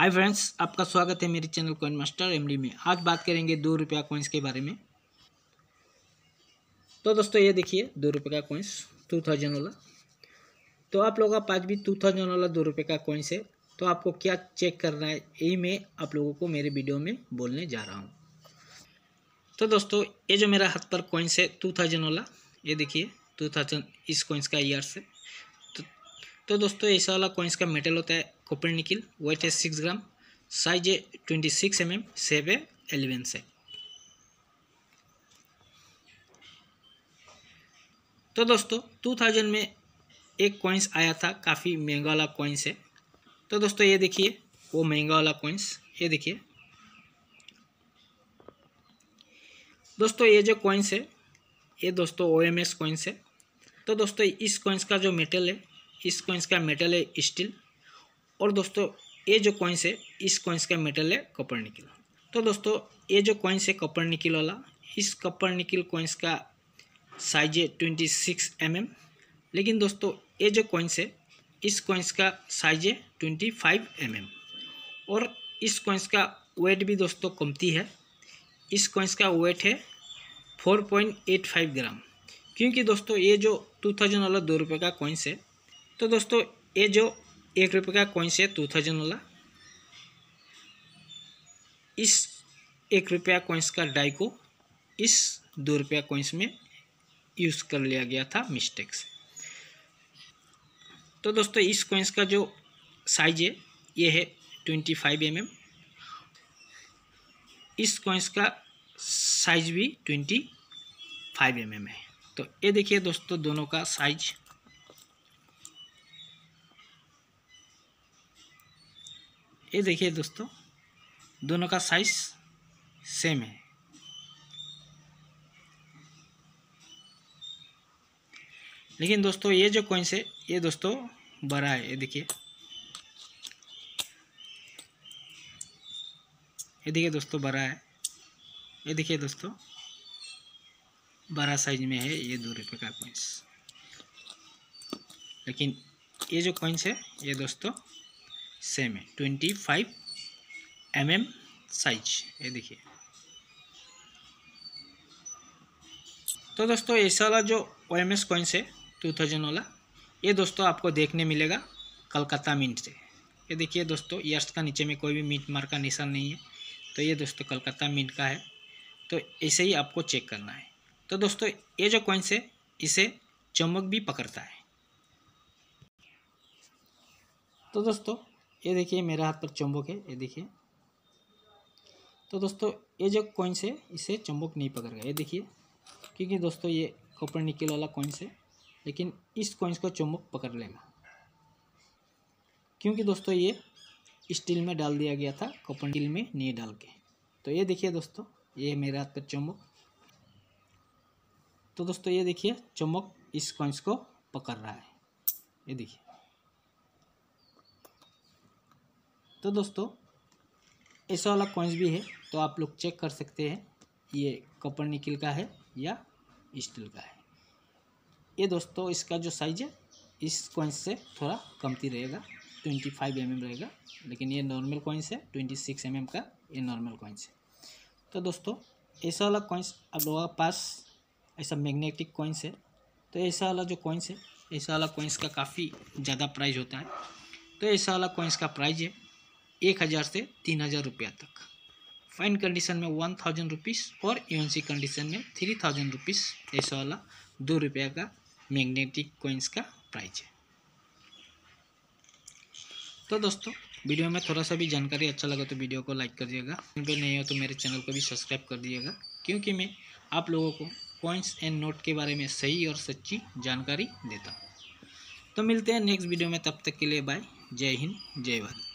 hi friends आपका स्वागत है मेरे चैनल कॉइन मास्टर एमडी में आज बात करेंगे दो रुपया कॉइंस के बारे में तो दोस्तों ये देखिए दो रुपये का कोइंस टू थाउजेंड वाला तो आप लोगों का पास भी टू थाउजेंड वाला दो रुपये का कोइंस है तो आपको क्या चेक करना है यही मैं आप लोगों को मेरे वीडियो में बोलने जा रहा हूँ तो दोस्तों ये जो मेरा हाथ पर कोइंस है टू थाउजेंड वाला ये देखिए टू थाउजेंड इस कॉइंस का ईयर से तो दोस्तों ऐसा वाला कॉइन्स का मेटल होता है कॉपर निकिल वेट है सिक्स ग्राम साइज है ट्वेंटी सिक्स एम एम सेब है एलेवन से तो दोस्तों टू थाउजेंड में एक कॉइन्स आया था काफ़ी महंगा वाला कॉइन्स है तो दोस्तों ये देखिए वो महंगा वाला कॉइन्स ये देखिए दोस्तों ये जो कॉइन्स है ये दोस्तों ओ एम एस कॉइन्स है तो दोस्तों इस कॉइन्स का जो मेटल है इस कॉइंस का मेटल है स्टील और दोस्तों ये जो कॉइंस है इस कॉइंस का मेटल है कॉपर निकल तो दोस्तों ये जो कॉइंस है कॉपर निकल वाला इस कॉपर निकल कॉइंस का साइज है ट्वेंटी सिक्स एम एम लेकिन दोस्तों ये जो कॉइंस है इस कॉइंस का साइज है ट्वेंटी फाइव एम एम और इस कॉइंस का वेट भी दोस्तों कमती है इस कॉइंस का वेट है four point eight five gram क्योंकि दोस्तों ये जो टू थाउजेंड वाला दो रुपये का कॉइंस है तो दोस्तों ये जो एक रुपये का कॉइंस है टू थाउजेंड वाला इस एक रुपया कॉइन्स का डाई को इस दो रुपया कॉइन्स में यूज़ कर लिया गया था मिस्टेक से तो दोस्तों इस कॉइन्स का जो साइज है ये है ट्वेंटी फाइव एम इस कॉइन्स का साइज भी ट्वेंटी फाइव एम है तो ये देखिए दोस्तों दोनों का साइज़ ये देखिए दोस्तों दोनों का साइज सेम है लेकिन दोस्तों ये जो कॉइंस है ये दोस्तों बड़ा है ये देखिए ये देखिए दोस्तों बड़ा है ये देखिए दोस्तों बड़ा साइज में है ये दो रुपये का कॉइंस लेकिन ये जो कॉइंस है ये दोस्तों सेम है twenty five M M size ये देखिए तो दोस्तों ऐसा वाला जो ओ एम एस कॉइन्स है टू थाउजेंड वाला ये दोस्तों आपको देखने मिलेगा कलकत्ता मिंट से ये देखिए दोस्तों यर्स का नीचे में कोई भी मिंट मार का निशान नहीं है तो ये दोस्तों कलकत्ता मिंट का है तो ऐसे ही आपको चेक करना है तो दोस्तों ये जो कॉइन्स है इसे चमक भी पकड़ता है तो दोस्तों ये देखिए मेरे हाथ पर चुंबक है ये देखिए तो दोस्तों ये जो कॉइंस है इसे चुंबक नहीं पकड़ेगा ये देखिए क्योंकि दोस्तों ये कॉपर निकल वाला कॉइंस है लेकिन इस कॉइंस को चुंबक पकड़ लेगा क्योंकि दोस्तों ये स्टील में डाल दिया गया था कॉपर स्टील में नहीं डाल के तो ये देखिए दोस्तों ये मेरे हाथ पर चुंबक तो दोस्तों ये देखिए चुंबक इस कॉइंस को पकड़ रहा है ये देखिए तो दोस्तों ऐसा वाला कॉइन्स भी है तो आप लोग चेक कर सकते हैं ये कपड़ निकल का है या स्टील का है ये दोस्तों इसका जो साइज है इस कॉइन्स से थोड़ा कमती रहेगा ट्वेंटी फाइव एम एम रहेगा लेकिन ये नॉर्मल कॉइन्स है ट्वेंटी सिक्स एम एम का ये नॉर्मल कॉइन्स है तो दोस्तों ऐसा वाला कॉइन्स आप लोगों के पास ऐसा मैग्नेटिक कॉइन्स है तो ऐसा वाला जो कॉइन्स है ऐसा वाला कॉइन्स का काफ़ी ज़्यादा प्राइस होता है तो ऐसा वाला कॉइन्स का प्राइज है एक हज़ार से तीन हज़ार रुपया तक फाइन कंडीशन में वन थाउजेंड रुपीज़ और यूएनसी कंडीशन में थ्री थाउजेंड रुपीज़ ऐसा वाला दो रुपया का मैग्नेटिक कोइंस का प्राइस है तो दोस्तों वीडियो में थोड़ा सा भी जानकारी अच्छा लगा तो वीडियो को लाइक कर दिएगा चैनल नहीं हो तो मेरे चैनल को भी सब्सक्राइब कर दिएगा क्योंकि मैं आप लोगों को कॉइन्स एंड नोट के बारे में सही और सच्ची जानकारी देता हूँ तो मिलते हैं नेक्स्ट वीडियो में तब तक के लिए बाय जय हिंद जय भारत